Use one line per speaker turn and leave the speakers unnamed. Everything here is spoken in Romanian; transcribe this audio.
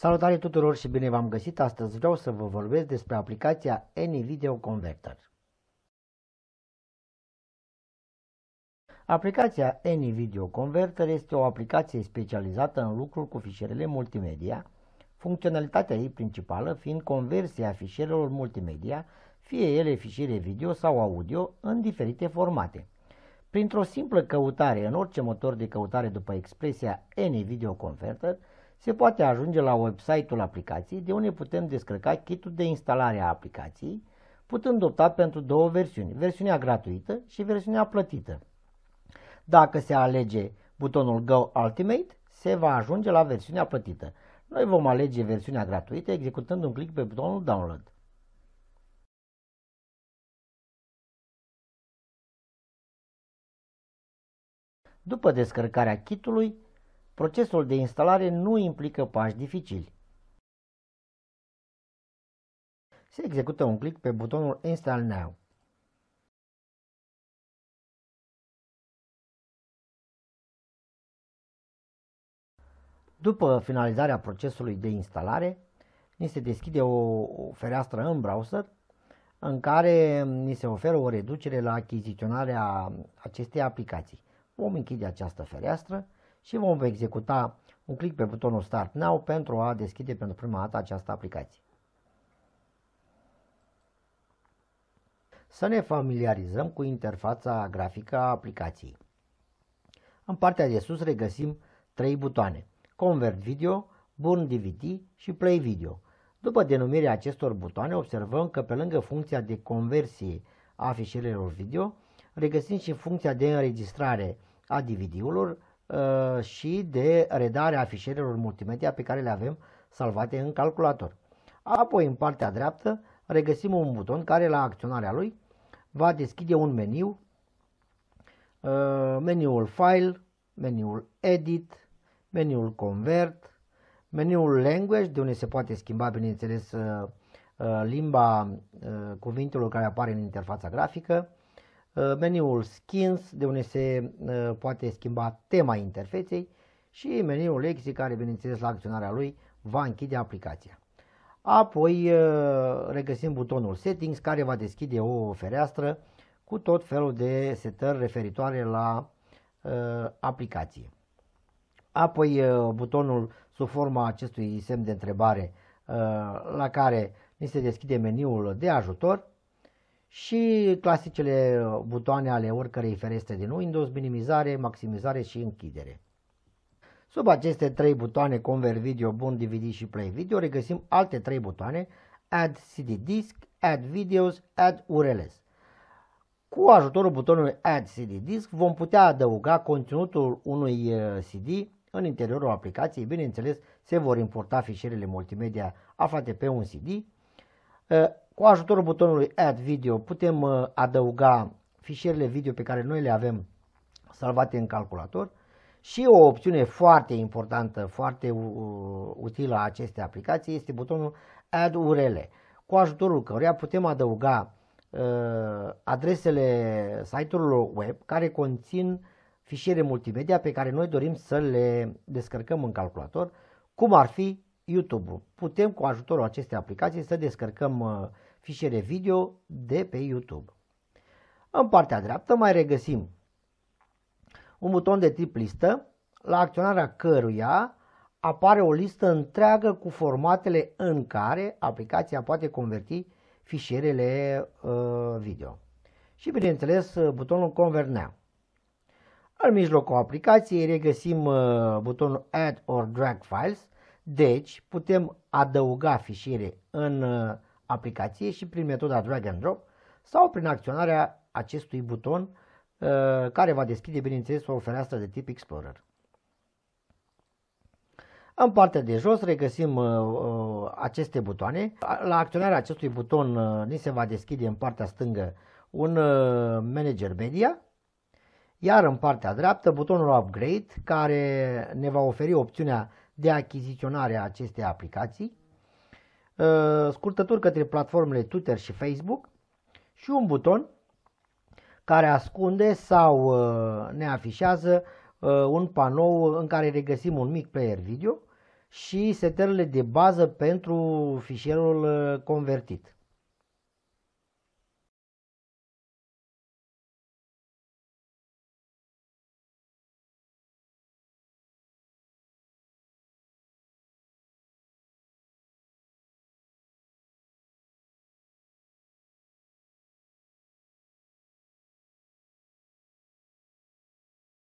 Salutare tuturor și bine v-am găsit! Astăzi vreau să vă vorbesc despre aplicația AnyVideo Converter. Aplicația AnyVideo Converter este o aplicație specializată în lucruri cu fișierele multimedia, funcționalitatea ei principală fiind conversia fișierelor multimedia, fie ele fișiere video sau audio, în diferite formate. Printr-o simplă căutare în orice motor de căutare după expresia AnyVideo Converter, se poate ajunge la website-ul aplicației de unde putem descărca kitul de instalare a aplicației, putând opta pentru două versiuni, versiunea gratuită și versiunea plătită. Dacă se alege butonul Go Ultimate, se va ajunge la versiunea plătită. Noi vom alege versiunea gratuită executând un click pe butonul Download. După descărcarea kitului, Procesul de instalare nu implică pași dificili. Se execută un click pe butonul Install Now. După finalizarea procesului de instalare, ni se deschide o fereastră în browser în care ni se oferă o reducere la achiziționarea acestei aplicații. Vom închide această fereastră și vom executa un click pe butonul Start Now pentru a deschide pentru prima dată această aplicație. Să ne familiarizăm cu interfața grafică a aplicației. În partea de sus regăsim trei butoane, Convert Video, Burn DVD și Play Video. După denumirea acestor butoane observăm că pe lângă funcția de conversie a fișierelor video, regăsim și funcția de înregistrare a DVD-urilor, Uh, și de redarea fișierelor multimedia pe care le avem salvate în calculator. Apoi, în partea dreaptă, regăsim un buton care la acționarea lui va deschide un meniu, uh, meniul File, meniul Edit, meniul Convert, meniul Language, de unde se poate schimba, bineînțeles, uh, limba cuvintelor care apare în interfața grafică, Uh, meniul Skins, de unde se uh, poate schimba tema interfeței și meniul Exit, care, bineînțeles, la acționarea lui, va închide aplicația. Apoi uh, regăsim butonul Settings, care va deschide o fereastră cu tot felul de setări referitoare la aplicație. Apoi butonul sub forma acestui semn de întrebare la care ni se deschide meniul de ajutor și clasicele butoane ale oricărei ferestre din Windows, minimizare, maximizare și închidere. Sub aceste trei butoane Convert Video, Bun DVD și Play Video regăsim alte trei butoane Add CD Disc, Add Videos, Add URLs. Cu ajutorul butonului Add CD Disc vom putea adăuga conținutul unui uh, CD în interiorul aplicației. Bineînțeles, se vor importa fișierele multimedia aflate pe un CD. Uh, cu ajutorul butonului Add Video putem uh, adăuga fișierele video pe care noi le avem salvate în calculator și o opțiune foarte importantă, foarte uh, utilă a acestei aplicații este butonul Add URL, cu ajutorul căruia putem adăuga uh, adresele site-urilor web care conțin fișiere multimedia pe care noi dorim să le descărcăm în calculator, cum ar fi YouTube-ul. Putem cu ajutorul acestei aplicații să descărcăm uh, fișiere video de pe YouTube. În partea dreaptă mai regăsim un buton de tip listă, la acționarea căruia apare o listă întreagă cu formatele în care aplicația poate converti fișierele uh, video. Și bineînțeles butonul Now. În mijlocul aplicației regăsim uh, butonul Add or Drag Files, deci putem adăuga fișiere în uh, aplicație și prin metoda drag and drop sau prin acționarea acestui buton uh, care va deschide, bineînțeles, o fereastră de tip Explorer. În partea de jos regăsim uh, uh, aceste butoane. La acționarea acestui buton ni se va deschide în partea stângă un manager media, iar în partea dreaptă butonul upgrade care ne va oferi opțiunea de achiziționare a acestei aplicații. Uh, scurtături către platformele Twitter și Facebook și un buton care ascunde sau uh, ne afișează uh, un panou în care regăsim un mic player video și setările de bază pentru fișierul convertit.